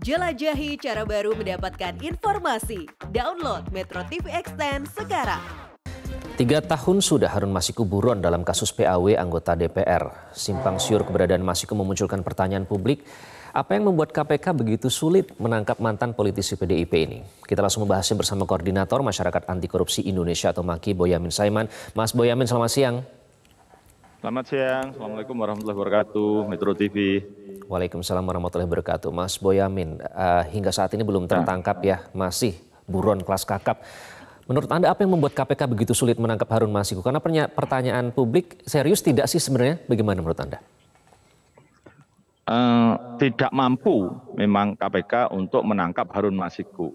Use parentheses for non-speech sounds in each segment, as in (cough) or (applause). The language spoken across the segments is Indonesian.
Jelajahi cara baru mendapatkan informasi. Download Metro TV Extend sekarang. Tiga tahun sudah Harun Masiku buron dalam kasus PAW anggota DPR. Simpang siur keberadaan Masiku memunculkan pertanyaan publik. Apa yang membuat KPK begitu sulit menangkap mantan politisi PDIP ini? Kita langsung membahasnya bersama Koordinator Masyarakat Anti Korupsi Indonesia atau MAKI Boyamin Saiman. Mas Boyamin, selamat siang. Selamat siang, Assalamualaikum warahmatullahi wabarakatuh, Metro TV. Waalaikumsalam warahmatullahi wabarakatuh. Mas Boyamin, uh, hingga saat ini belum tertangkap ya, masih buron kelas kakap. Menurut Anda apa yang membuat KPK begitu sulit menangkap Harun Masiku? Karena pertanyaan publik serius tidak sih sebenarnya? Bagaimana menurut Anda? Uh, tidak mampu memang KPK untuk menangkap Harun Masiku.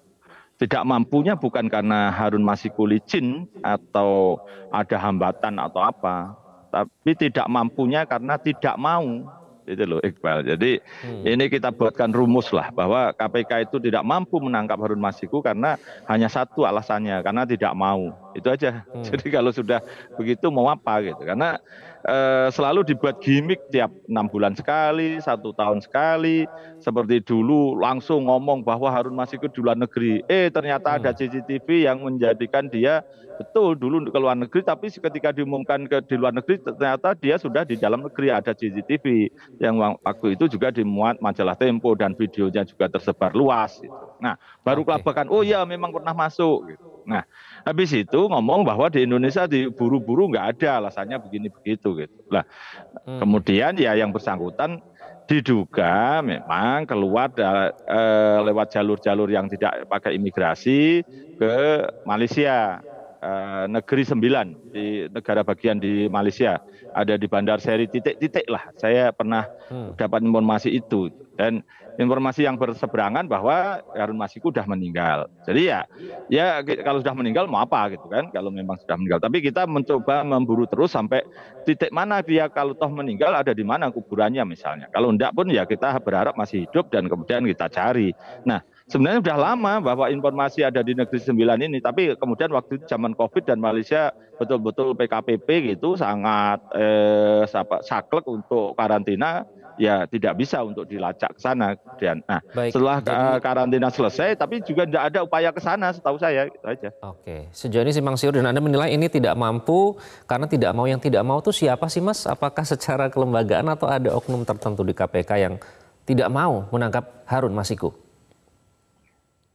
Tidak mampunya bukan karena Harun Masiku licin atau ada hambatan atau apa, tapi tidak mampunya karena tidak mau itu loh Iqbal. Jadi hmm. ini kita buatkan rumus lah bahwa KPK itu tidak mampu menangkap Harun Masiku karena hanya satu alasannya karena tidak mau. Itu aja. Hmm. Jadi kalau sudah begitu mau apa gitu. Karena Eh, selalu dibuat gimmick tiap enam bulan sekali, satu tahun sekali. Seperti dulu langsung ngomong bahwa Harun Masiku di luar negeri. Eh ternyata ada hmm. CCTV yang menjadikan dia betul dulu ke luar negeri, tapi ketika diumumkan ke di luar negeri ternyata dia sudah di dalam negeri ada CCTV yang waktu itu juga dimuat majalah Tempo dan videonya juga tersebar luas. Gitu. Nah baru kelabakan, oh ya memang pernah masuk. Gitu. Nah, habis itu ngomong bahwa di Indonesia diburu-buru nggak ada alasannya begini begitu gitu. Lah, hmm. kemudian ya yang bersangkutan diduga memang keluar da, e, lewat jalur-jalur yang tidak pakai imigrasi ke Malaysia. Eh, negeri sembilan di negara bagian di Malaysia ada di Bandar Seri titik-titik lah saya pernah hmm. dapat informasi itu dan informasi yang berseberangan bahwa Harun Masiku sudah meninggal jadi ya ya kalau sudah meninggal mau apa gitu kan kalau memang sudah meninggal tapi kita mencoba memburu terus sampai titik mana dia kalau toh meninggal ada di mana kuburannya misalnya kalau enggak pun ya kita berharap masih hidup dan kemudian kita cari nah sebenarnya sudah lama bahwa informasi ada di negeri sembilan ini, tapi kemudian waktu zaman COVID dan Malaysia betul-betul PKPP gitu sangat eh, saklek untuk karantina, ya tidak bisa untuk dilacak ke sana. Dan, nah, Baik, setelah jadi... Eh, karantina selesai, tapi juga tidak ada upaya ke sana, setahu saya. Gitu aja. Oke, sejauh ini simpang Siur dan Anda menilai ini tidak mampu karena tidak mau yang tidak mau itu siapa sih Mas? Apakah secara kelembagaan atau ada oknum tertentu di KPK yang tidak mau menangkap Harun Masiku?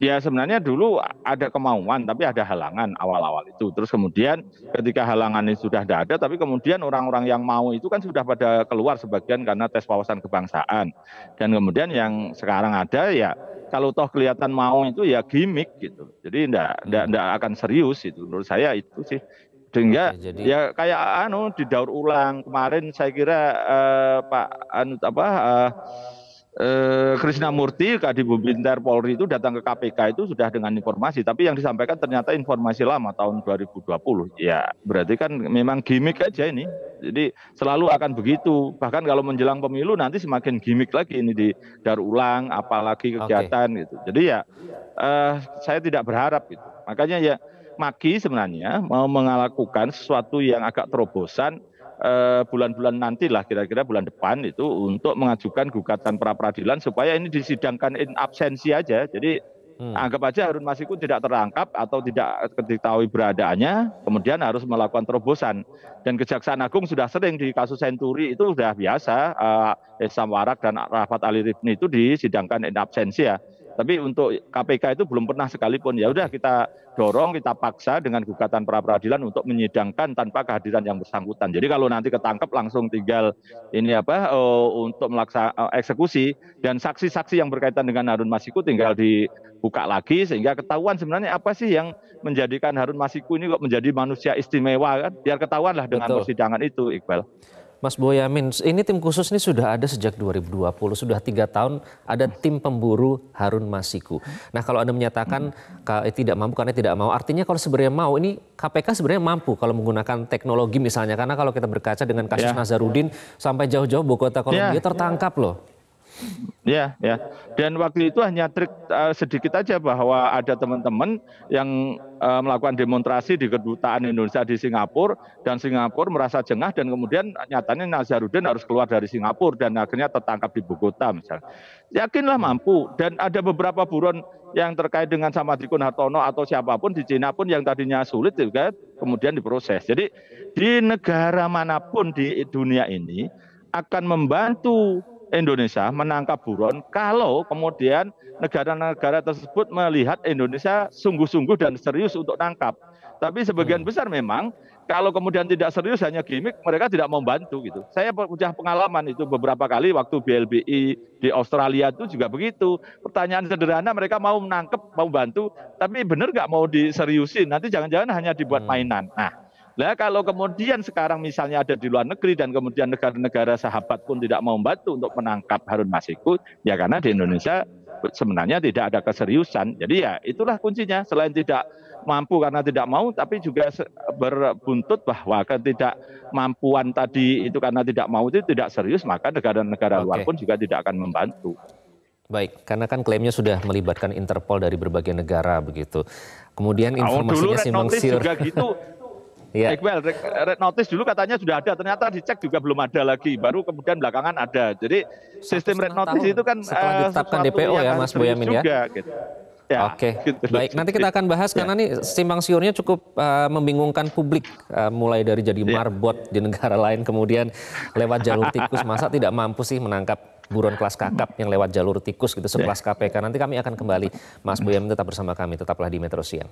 Ya sebenarnya dulu ada kemauan tapi ada halangan awal-awal itu. Terus kemudian ketika halangan ini sudah tidak ada tapi kemudian orang-orang yang mau itu kan sudah pada keluar sebagian karena tes wawasan kebangsaan. Dan kemudian yang sekarang ada ya kalau toh kelihatan mau itu ya gimmick gitu. Jadi tidak akan serius itu menurut saya itu sih. Sehingga Oke, jadi... ya kayak anu didaur ulang kemarin saya kira uh, Pak Anut apa eh, Eh, Krisnamurti Kadi Bintar Polri itu datang ke KPK itu sudah dengan informasi, tapi yang disampaikan ternyata informasi lama tahun 2020. Ya, berarti kan memang gimmick aja ini. Jadi selalu akan begitu. Bahkan kalau menjelang pemilu nanti semakin gimmick lagi ini di dar ulang, apalagi kegiatan okay. gitu. Jadi ya uh, saya tidak berharap gitu. Makanya ya Maki sebenarnya mau melakukan sesuatu yang agak terobosan Eh, bulan-bulan nantilah kira-kira bulan depan itu untuk mengajukan gugatan pra peradilan supaya ini disidangkan in absensi aja. Jadi hmm. anggap aja Harun Masiku tidak terangkap atau tidak diketahui beradaannya, kemudian harus melakukan terobosan. Dan Kejaksaan Agung sudah sering di kasus Senturi itu sudah biasa uh, eh, Esam Warak dan Rafat Ali Ribni itu disidangkan in absensi ya. Tapi untuk KPK itu belum pernah sekalipun. Ya udah kita dorong, kita paksa dengan gugatan pra peradilan untuk menyidangkan tanpa kehadiran yang bersangkutan. Jadi kalau nanti ketangkep langsung tinggal ini apa oh, untuk melaksa oh, eksekusi dan saksi-saksi yang berkaitan dengan Harun Masiku tinggal dibuka lagi sehingga ketahuan sebenarnya apa sih yang menjadikan Harun Masiku ini kok menjadi manusia istimewa kan? Biar ketahuan dengan Betul. persidangan itu, Iqbal. Mas Boyamin, ini tim khusus ini sudah ada sejak 2020, sudah tiga tahun ada tim pemburu Harun Masiku. Nah kalau Anda menyatakan eh, tidak mampu karena tidak mau, artinya kalau sebenarnya mau, ini KPK sebenarnya mampu kalau menggunakan teknologi misalnya. Karena kalau kita berkaca dengan kasus ya. Nazarudin, sampai jauh-jauh Bogota, Kolombia ya. tertangkap loh. Ya, ya. Dan waktu itu hanya trik uh, sedikit aja bahwa ada teman-teman yang uh, melakukan demonstrasi di kedutaan Indonesia di Singapura dan Singapura merasa jengah dan kemudian nyatanya Nazarudin harus keluar dari Singapura dan akhirnya tertangkap di Bogota misalnya. Yakinlah mampu dan ada beberapa buron yang terkait dengan sama Trikun Hartono atau siapapun di Cina pun yang tadinya sulit juga kemudian diproses. Jadi di negara manapun di dunia ini akan membantu Indonesia menangkap buron kalau kemudian negara-negara tersebut melihat Indonesia sungguh-sungguh dan serius untuk nangkap. Tapi sebagian hmm. besar memang kalau kemudian tidak serius hanya gimmick, mereka tidak membantu gitu. Saya punya pengalaman itu beberapa kali waktu BLBI di Australia itu juga begitu. Pertanyaan sederhana mereka mau menangkap mau bantu, tapi benar nggak mau diseriusin. Nanti jangan-jangan hanya dibuat hmm. mainan. Nah, Nah, kalau kemudian sekarang misalnya ada di luar negeri dan kemudian negara-negara sahabat pun tidak mau membantu untuk menangkap Harun Masiku, ya karena di Indonesia sebenarnya tidak ada keseriusan. Jadi ya itulah kuncinya. Selain tidak mampu karena tidak mau, tapi juga berbuntut bahwa tidak mampuan tadi itu karena tidak mau itu tidak serius, maka negara-negara luar pun juga tidak akan membantu. Baik, karena kan klaimnya sudah melibatkan Interpol dari berbagai negara begitu. Kemudian informasinya oh, dulu simpang siur. juga gitu. Yeah. Iya. Iqbal, red, red notice dulu katanya sudah ada, ternyata dicek juga belum ada lagi, baru kemudian belakangan ada. Jadi sistem red notice itu kan eh, setelah ditetapkan uh, DPO ya Mas Boyamin ya. gitu. Ya, Oke, okay. Gitu. baik. Nanti kita akan bahas ya. karena ini simpang siurnya cukup uh, membingungkan publik, uh, mulai dari jadi ya. marbot di negara (laughs) lain, kemudian lewat jalur tikus. Masa tidak mampu sih menangkap buron kelas kakap yang lewat jalur tikus gitu sekelas KPK. Ya. Nanti kami akan kembali, Mas Boyamin tetap bersama kami, tetaplah di Metro Siang.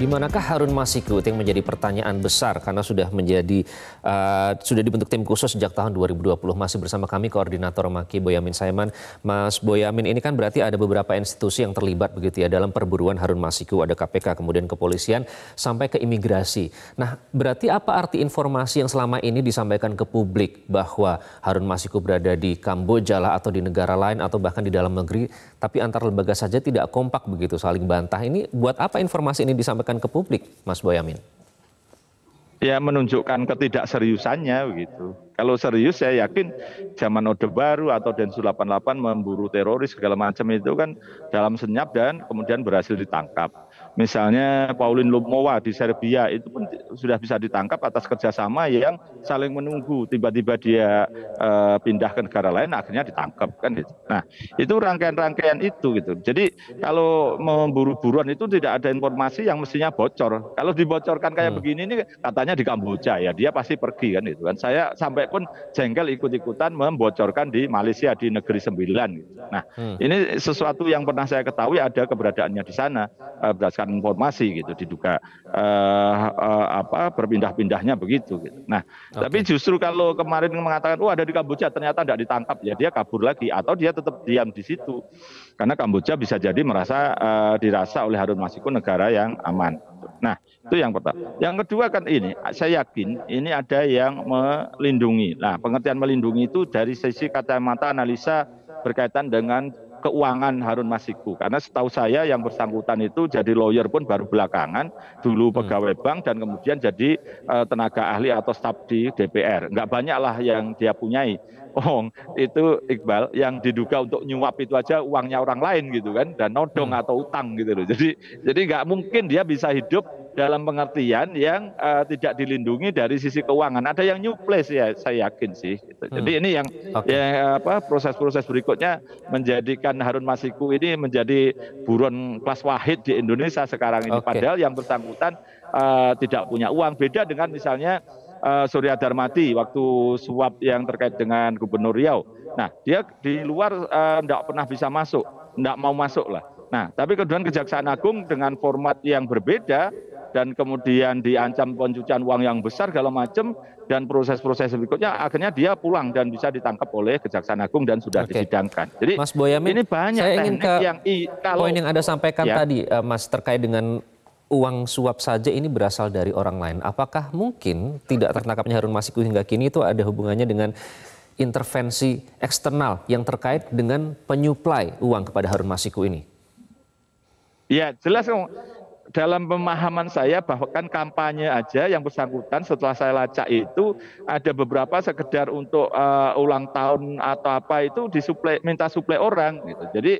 Di manakah Harun Masiku itu yang menjadi pertanyaan besar karena sudah menjadi uh, sudah dibentuk tim khusus sejak tahun 2020 masih bersama kami koordinator Maki Boyamin Saiman. Mas Boyamin ini kan berarti ada beberapa institusi yang terlibat begitu ya dalam perburuan Harun Masiku ada KPK kemudian kepolisian sampai ke imigrasi. Nah, berarti apa arti informasi yang selama ini disampaikan ke publik bahwa Harun Masiku berada di Kamboja lah atau di negara lain atau bahkan di dalam negeri tapi antar lembaga saja tidak kompak begitu saling bantah. Ini buat apa informasi ini disampaikan ditampilkan ke publik, Mas Boyamin? Ya menunjukkan ketidakseriusannya begitu. Kalau serius saya yakin zaman Orde Baru atau Densus 88 memburu teroris segala macam itu kan dalam senyap dan kemudian berhasil ditangkap. Misalnya Paulin Lumowa di Serbia itu pun sudah bisa ditangkap atas kerjasama yang saling menunggu tiba-tiba dia e, pindah ke negara lain akhirnya ditangkap kan gitu. Nah itu rangkaian-rangkaian itu gitu. Jadi kalau memburu buruan itu tidak ada informasi yang mestinya bocor. Kalau dibocorkan kayak hmm. begini ini katanya di Kamboja ya dia pasti pergi kan gitu kan. Saya sampai pun jengkel ikut-ikutan membocorkan di Malaysia di negeri sembilan. Nah, hmm. ini sesuatu yang pernah saya ketahui ada keberadaannya di sana uh, berdasarkan informasi gitu diduga uh, uh, apa berpindah-pindahnya begitu. Gitu. Nah, okay. tapi justru kalau kemarin mengatakan oh ada di Kamboja ternyata tidak ditangkap ya dia kabur lagi atau dia tetap diam di situ karena Kamboja bisa jadi merasa uh, dirasa oleh Harun Masiku negara yang aman. Nah, itu yang pertama. Yang kedua kan ini, saya yakin ini ada yang melindungi. Nah, pengertian melindungi itu dari sisi kacamata analisa berkaitan dengan keuangan Harun Masiku karena setahu saya yang bersangkutan itu jadi lawyer pun baru belakangan dulu hmm. pegawai bank dan kemudian jadi uh, tenaga ahli atau staf di DPR nggak banyaklah yang dia punyai oh itu Iqbal yang diduga untuk nyuap itu aja uangnya orang lain gitu kan dan nodong hmm. atau utang gitu loh jadi jadi nggak mungkin dia bisa hidup dalam pengertian yang uh, tidak dilindungi dari sisi keuangan. Ada yang new place ya, saya yakin sih. Gitu. Hmm. Jadi ini yang, okay. yang apa proses-proses berikutnya menjadikan Harun Masiku ini menjadi buron kelas wahid di Indonesia sekarang ini. Okay. Padahal yang bersangkutan uh, tidak punya uang. Beda dengan misalnya uh, Surya Darmati waktu suap yang terkait dengan Gubernur Riau. Nah, dia di luar tidak uh, pernah bisa masuk, tidak mau masuk lah. Nah, tapi kemudian Kejaksaan Agung dengan format yang berbeda dan kemudian diancam pencucian uang yang besar segala macam dan proses-proses berikutnya akhirnya dia pulang dan bisa ditangkap oleh Kejaksaan Agung dan sudah Oke. disidangkan. Jadi Mas Boyamin, ini banyak saya ingin ke yang i, kalau poin yang Anda sampaikan ya. tadi eh, Mas terkait dengan uang suap saja ini berasal dari orang lain. Apakah mungkin tidak tertangkapnya Harun Masiku hingga kini itu ada hubungannya dengan intervensi eksternal yang terkait dengan penyuplai uang kepada Harun Masiku ini? Ya, jelas dalam pemahaman saya bahkan kampanye aja yang bersangkutan setelah saya lacak itu ada beberapa sekedar untuk uh, ulang tahun atau apa itu disuplai minta suplai orang gitu. Jadi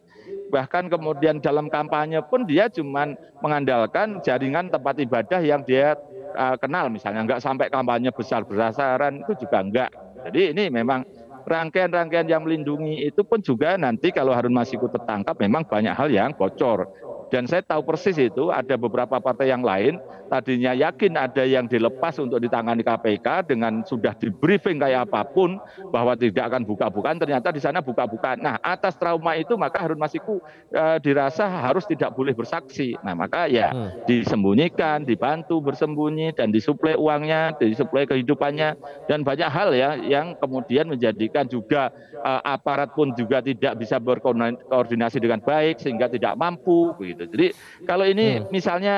bahkan kemudian dalam kampanye pun dia cuma mengandalkan jaringan tempat ibadah yang dia uh, kenal misalnya nggak sampai kampanye besar berdasaran itu juga nggak. Jadi ini memang rangkaian-rangkaian yang melindungi itu pun juga nanti kalau Harun Masiku tertangkap memang banyak hal yang bocor dan saya tahu persis itu ada beberapa partai yang lain tadinya yakin ada yang dilepas untuk ditangani KPK dengan sudah di briefing kayak apapun bahwa tidak akan buka-bukaan ternyata di sana buka-bukaan. Nah atas trauma itu maka Harun Masiku e, dirasa harus tidak boleh bersaksi. Nah maka ya hmm. disembunyikan, dibantu bersembunyi dan disuplai uangnya, disuplai kehidupannya dan banyak hal ya yang kemudian menjadikan juga e, aparat pun juga tidak bisa berkoordinasi dengan baik sehingga tidak mampu begitu gitu. Jadi kalau ini hmm. misalnya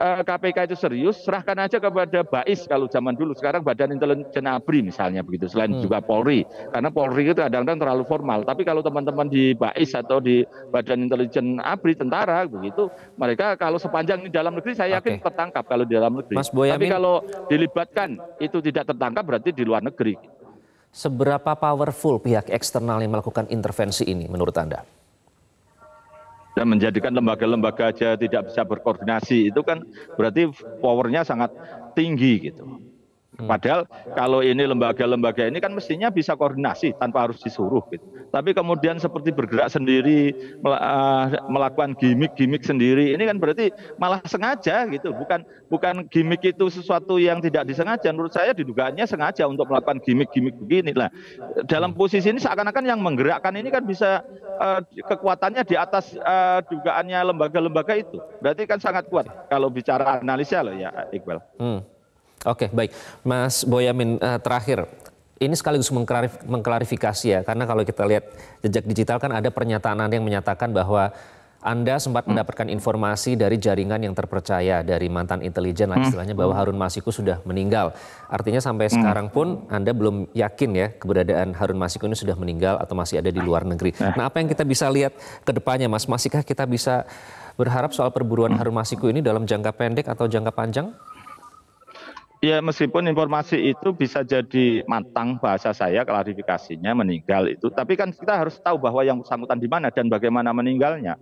KPK eh, itu serius, serahkan aja kepada Bais kalau zaman dulu. Sekarang Badan Intelijen Abri misalnya begitu. Selain hmm. juga Polri, karena Polri itu kadang-kadang terlalu formal. Tapi kalau teman-teman di Bais atau di Badan Intelijen Abri tentara begitu, mereka kalau sepanjang di dalam negeri saya yakin okay. tertangkap kalau di dalam negeri. Mas Tapi kalau dilibatkan itu tidak tertangkap berarti di luar negeri. Seberapa powerful pihak eksternal yang melakukan intervensi ini menurut Anda? dan menjadikan lembaga-lembaga aja tidak bisa berkoordinasi itu kan berarti powernya sangat tinggi gitu Hmm. Padahal kalau ini lembaga-lembaga ini kan mestinya bisa koordinasi tanpa harus disuruh. Gitu. Tapi kemudian seperti bergerak sendiri, eh, melakukan gimmick-gimmick sendiri, ini kan berarti malah sengaja gitu. Bukan bukan gimmick itu sesuatu yang tidak disengaja. Menurut saya didugaannya sengaja untuk melakukan gimmick-gimmick begini lah. Dalam hmm. posisi ini seakan-akan yang menggerakkan ini kan bisa uh, kekuatannya di atas uh, dugaannya lembaga-lembaga itu. Berarti kan sangat kuat kalau bicara analisa loh ya Iqbal. Hmm. Oke, baik. Mas Boyamin, eh, terakhir. Ini sekaligus mengklarifikasi ya, karena kalau kita lihat jejak digital kan ada pernyataan Anda yang menyatakan bahwa anda sempat hmm. mendapatkan informasi dari jaringan yang terpercaya dari mantan intelijen lah hmm. istilahnya bahwa hmm. Harun Masiku sudah meninggal. Artinya sampai hmm. sekarang pun Anda belum yakin ya keberadaan Harun Masiku ini sudah meninggal atau masih ada di luar negeri. Nah, nah apa yang kita bisa lihat ke depannya Mas? Masihkah kita bisa berharap soal perburuan hmm. Harun Masiku ini dalam jangka pendek atau jangka panjang? Ya meskipun informasi itu bisa jadi matang bahasa saya klarifikasinya meninggal itu, tapi kan kita harus tahu bahwa yang bersangkutan di mana dan bagaimana meninggalnya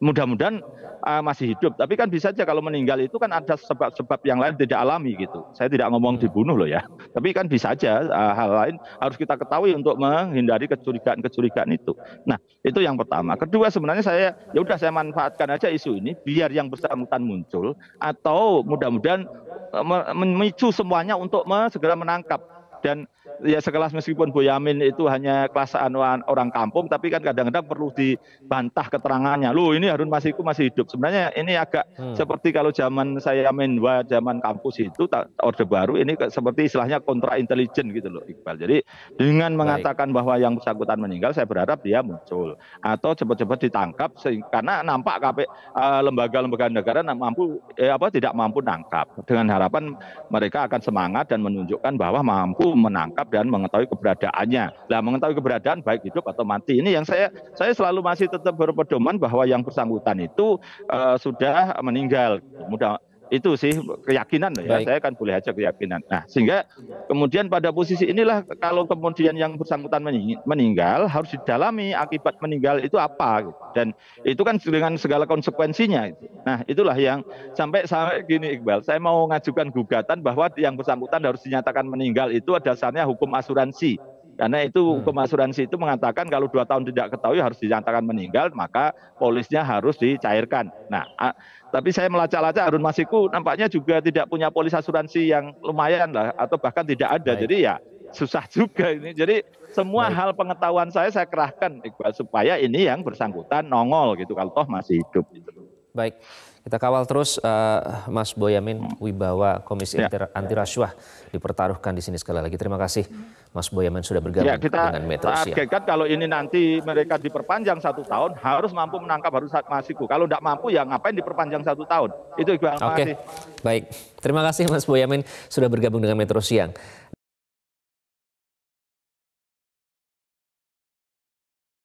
mudah-mudahan uh, masih hidup. Tapi kan bisa saja kalau meninggal itu kan ada sebab-sebab yang lain tidak alami gitu. Saya tidak ngomong iya. dibunuh loh ya. Tapi kan bisa saja uh, eh, hal lain harus kita ketahui untuk menghindari kecurigaan-kecurigaan itu. Nah, itu yang pertama. Kedua sebenarnya saya ya udah saya manfaatkan aja isu ini biar yang bersangkutan muncul atau mudah-mudahan uh, memicu semuanya untuk segera menangkap dan ya sekelas meskipun Boyamin itu hanya kelas anuan orang kampung tapi kan kadang-kadang perlu dibantah keterangannya. Lu ini Harun Masiku masih hidup. Sebenarnya ini agak hmm. seperti kalau zaman saya menwa zaman kampus itu Orde Baru ini seperti istilahnya kontra intelijen gitu loh Iqbal. Jadi dengan mengatakan bahwa yang bersangkutan meninggal saya berharap dia muncul atau cepat-cepat ditangkap karena nampak KP eh, lembaga-lembaga negara mampu eh, apa tidak mampu nangkap dengan harapan mereka akan semangat dan menunjukkan bahwa mampu menangkap dan mengetahui keberadaannya. Nah, mengetahui keberadaan baik hidup atau mati. Ini yang saya saya selalu masih tetap berpedoman bahwa yang bersangkutan itu uh, sudah meninggal. Mudah itu sih keyakinan ya Baik. saya kan boleh aja keyakinan nah sehingga kemudian pada posisi inilah kalau kemudian yang bersangkutan meninggal harus didalami akibat meninggal itu apa gitu. dan itu kan dengan segala konsekuensinya nah itulah yang sampai sampai gini Iqbal saya mau ngajukan gugatan bahwa yang bersangkutan harus dinyatakan meninggal itu dasarnya hukum asuransi karena itu hmm. hukum asuransi itu mengatakan kalau dua tahun tidak ketahui harus dinyatakan meninggal, maka polisnya harus dicairkan. Nah, tapi saya melacak-lacak Arun Masiku nampaknya juga tidak punya polis asuransi yang lumayan lah, atau bahkan tidak ada. Baik. Jadi ya susah juga ini. Jadi semua Baik. hal pengetahuan saya saya kerahkan supaya ini yang bersangkutan nongol gitu kalau toh masih hidup. Gitu. Baik, kita kawal terus uh, Mas Boyamin Wibawa Komisi ya. Anti Rasuah dipertaruhkan di sini sekali lagi. Terima kasih Mas Boyamin sudah bergabung ya, kita dengan Metro Siang. Kita kalau ini nanti mereka diperpanjang satu tahun harus mampu menangkap harus masiku. Kalau tidak mampu ya ngapain diperpanjang satu tahun? Itu Oke, okay. baik. Terima kasih Mas Boyamin sudah bergabung dengan Metro Siang.